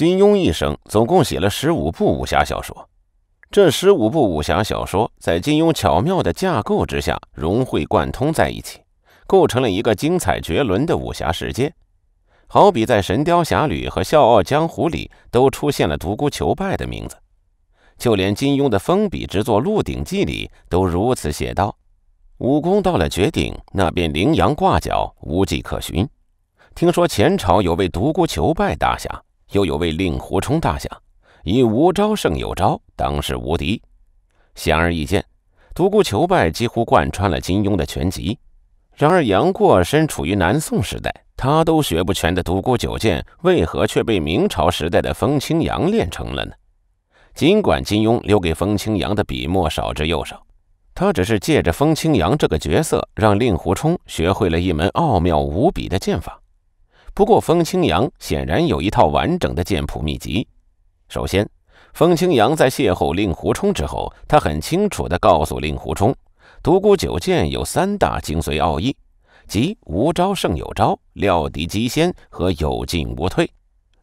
金庸一生总共写了十五部武侠小说，这十五部武侠小说在金庸巧妙的架构之下融会贯通在一起，构成了一个精彩绝伦的武侠世界。好比在《神雕侠侣》和《笑傲江湖》里都出现了独孤求败的名字，就连金庸的封笔之作《鹿鼎记》里都如此写道：“武功到了绝顶，那便羚羊挂角，无迹可寻。”听说前朝有位独孤求败大侠。又有位令狐冲大侠，以无招胜有招，当世无敌。显而易见，独孤求败几乎贯穿了金庸的全集。然而，杨过身处于南宋时代，他都学不全的独孤九剑，为何却被明朝时代的风清扬练成了呢？尽管金庸留给风清扬的笔墨少之又少，他只是借着风清扬这个角色，让令狐冲学会了一门奥妙无比的剑法。不过，风清扬显然有一套完整的剑谱秘籍。首先，风清扬在邂逅令狐冲之后，他很清楚地告诉令狐冲，独孤九剑有三大精髓奥义，即无招胜有招、料敌机先和有进无退。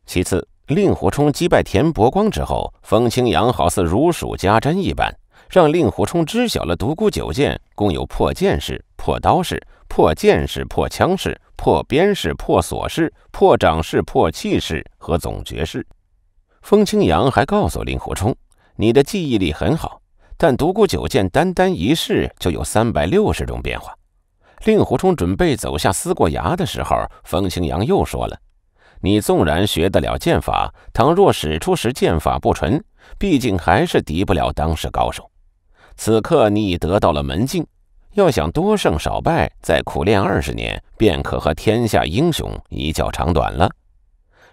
其次，令狐冲击败田伯光之后，风清扬好似如数家珍一般，让令狐冲知晓了独孤九剑共有破剑式、破刀式、破剑式、破枪式。破边式、破锁式、破掌式、破气式和总结式。风清扬还告诉令狐冲：“你的记忆力很好，但独孤九剑单单一式就有三百六十种变化。”令狐冲准备走下思过崖的时候，风清扬又说了：“你纵然学得了剑法，倘若使出时剑法不纯，毕竟还是敌不了当时高手。此刻你已得到了门径。”要想多胜少败，再苦练二十年，便可和天下英雄一较长短了。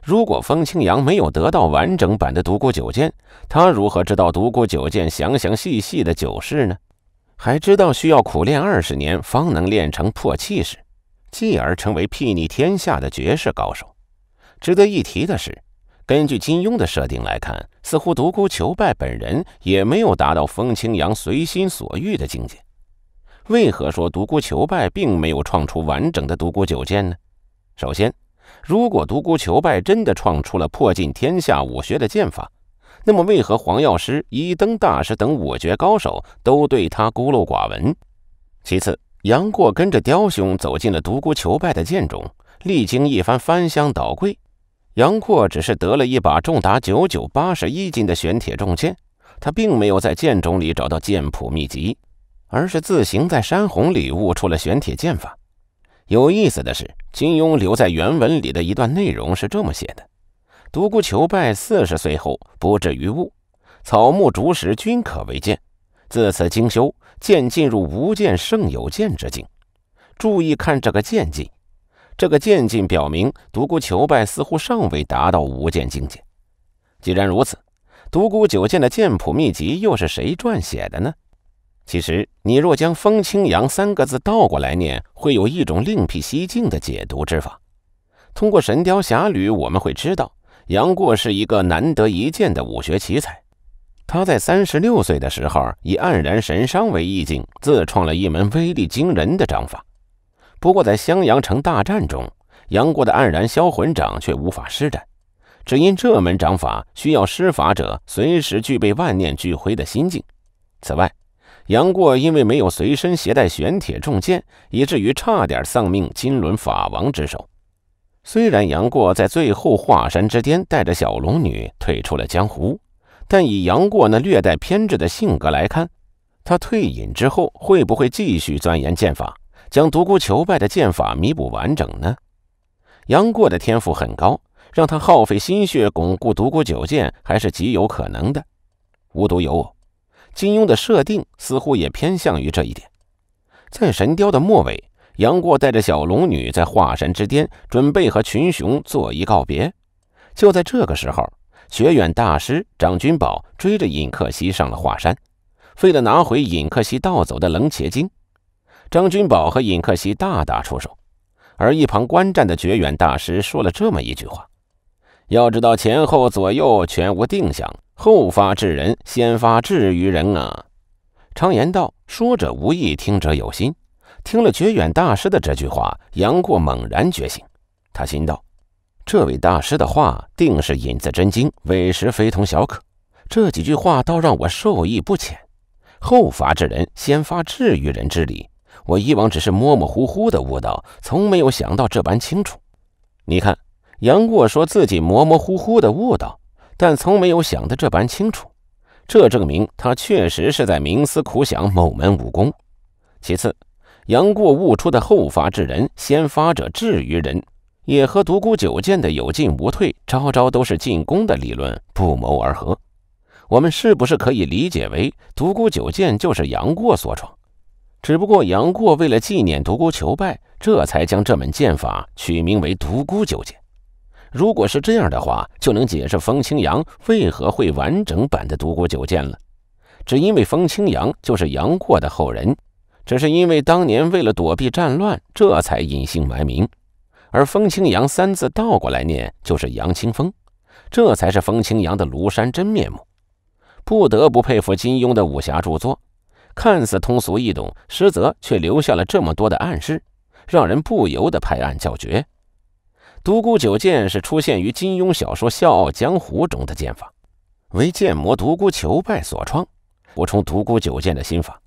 如果风清扬没有得到完整版的独孤九剑，他如何知道独孤九剑详详细细的九式呢？还知道需要苦练二十年方能练成破气势，继而成为睥睨天下的绝世高手？值得一提的是，根据金庸的设定来看，似乎独孤求败本人也没有达到风清扬随心所欲的境界。为何说独孤求败并没有创出完整的独孤九剑呢？首先，如果独孤求败真的创出了破尽天下武学的剑法，那么为何黄药师、一灯大师等武学高手都对他孤陋寡闻？其次，杨过跟着雕兄走进了独孤求败的剑冢，历经一番翻箱倒柜，杨过只是得了一把重达九九八十一斤的玄铁重剑，他并没有在剑冢里找到剑谱秘籍。而是自行在山洪里悟出了玄铁剑法。有意思的是，金庸留在原文里的一段内容是这么写的：独孤求败四十岁后不至于悟，草木竹石均可为剑。自此精修，剑进入无剑胜有剑之境。注意看这个“剑迹，这个“剑迹表明独孤求败似乎尚未达到无剑境界。既然如此，独孤九剑的剑谱秘籍又是谁撰写的呢？其实，你若将“风清扬”三个字倒过来念，会有一种另辟蹊径的解读之法。通过《神雕侠侣》，我们会知道，杨过是一个难得一见的武学奇才。他在三十六岁的时候，以“黯然神伤”为意境，自创了一门威力惊人的掌法。不过，在襄阳城大战中，杨过的“黯然销魂掌”却无法施展，只因这门掌法需要施法者随时具备万念俱灰的心境。此外，杨过因为没有随身携带玄铁重剑，以至于差点丧命金轮法王之手。虽然杨过在最后华山之巅带着小龙女退出了江湖，但以杨过那略带偏执的性格来看，他退隐之后会不会继续钻研剑法，将独孤求败的剑法弥补完整呢？杨过的天赋很高，让他耗费心血巩固独孤九剑还是极有可能的。无独有偶。金庸的设定似乎也偏向于这一点。在《神雕》的末尾，杨过带着小龙女在华山之巅准备和群雄做一告别。就在这个时候，学远大师张君宝追着尹克西上了华山，为了拿回尹克西盗走的冷铁精。张君宝和尹克西大打出手，而一旁观战的绝远大师说了这么一句话。要知道前后左右全无定向，后发制人，先发制于人啊！常言道：说者无意，听者有心。听了觉远大师的这句话，杨过猛然觉醒。他心道：这位大师的话，定是引自真经，委实非同小可。这几句话倒让我受益不浅。后发制人，先发制于人之理，我以往只是模模糊糊的悟到，从没有想到这般清楚。你看。杨过说自己模模糊糊的悟到，但从没有想的这般清楚。这证明他确实是在冥思苦想某门武功。其次，杨过悟出的“后发制人，先发者制于人”，也和独孤九剑的“有进无退，招招都是进攻”的理论不谋而合。我们是不是可以理解为独孤九剑就是杨过所创？只不过杨过为了纪念独孤求败，这才将这门剑法取名为独孤九剑。如果是这样的话，就能解释风清扬为何会完整版的独孤九剑了。只因为风清扬就是杨过的后人，只是因为当年为了躲避战乱，这才隐姓埋名。而“风清扬”三字倒过来念就是“杨清风”，这才是风清扬的庐山真面目。不得不佩服金庸的武侠著作，看似通俗易懂，实则却留下了这么多的暗示，让人不由得拍案叫绝。独孤九剑是出现于金庸小说《笑傲江湖》中的剑法，为剑魔独孤求败所创。补充独孤九剑的心法，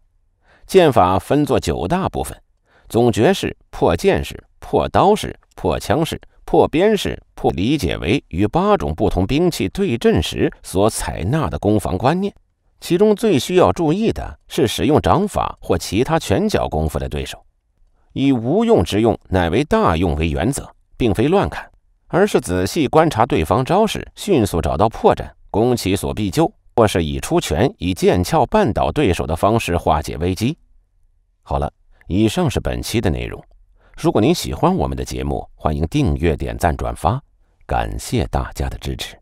剑法分作九大部分：总诀式、破剑式、破刀式、破枪式、破鞭式。破理解为与八种不同兵器对阵时所采纳的攻防观念。其中最需要注意的是使用掌法或其他拳脚功夫的对手，以无用之用乃为大用为原则。并非乱砍，而是仔细观察对方招式，迅速找到破绽，攻其所必救，或是以出拳、以剑鞘绊倒对手的方式化解危机。好了，以上是本期的内容。如果您喜欢我们的节目，欢迎订阅、点赞、转发，感谢大家的支持。